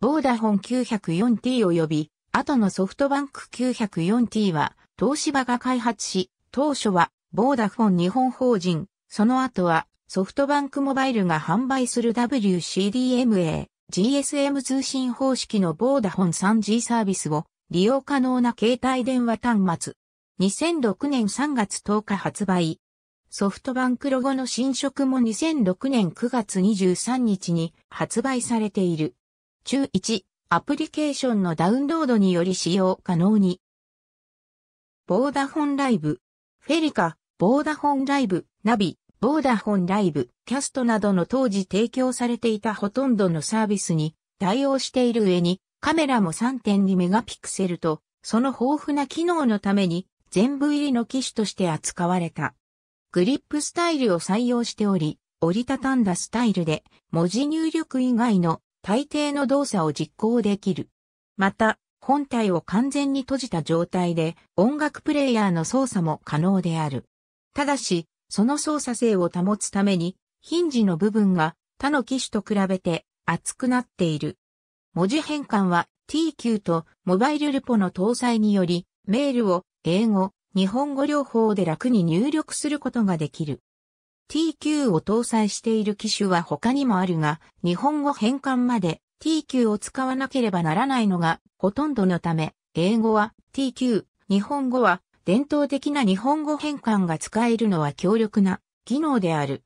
ボーダフォン 904T 及び、後のソフトバンク 904T は、東芝が開発し、当初は、ボーダフォン日本法人、その後は、ソフトバンクモバイルが販売する WCDMA、GSM 通信方式のボーダフォン 3G サービスを利用可能な携帯電話端末。2006年3月10日発売。ソフトバンクロゴの新色も2006年9月23日に発売されている。中1、アプリケーションのダウンロードにより使用可能に。ボーダフォンライブ、フェリカ、ボーダフォンライブ、ナビ、ボーダフォンライブ、キャストなどの当時提供されていたほとんどのサービスに対応している上に、カメラも3 2メガピクセルと、その豊富な機能のために、全部入りの機種として扱われた。グリップスタイルを採用しており、折りたたんだスタイルで、文字入力以外の大抵の動作を実行できる。また、本体を完全に閉じた状態で音楽プレイヤーの操作も可能である。ただし、その操作性を保つために、ヒンジの部分が他の機種と比べて厚くなっている。文字変換は TQ とモバイルルポの搭載により、メールを英語、日本語両方で楽に入力することができる。TQ を搭載している機種は他にもあるが、日本語変換まで TQ を使わなければならないのがほとんどのため、英語は TQ、日本語は伝統的な日本語変換が使えるのは強力な技能である。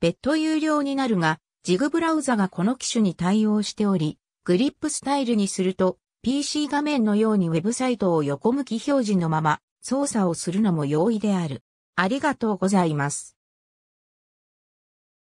別途有料になるが、ジグブラウザがこの機種に対応しており、グリップスタイルにすると PC 画面のようにウェブサイトを横向き表示のまま操作をするのも容易である。ありがとうございます。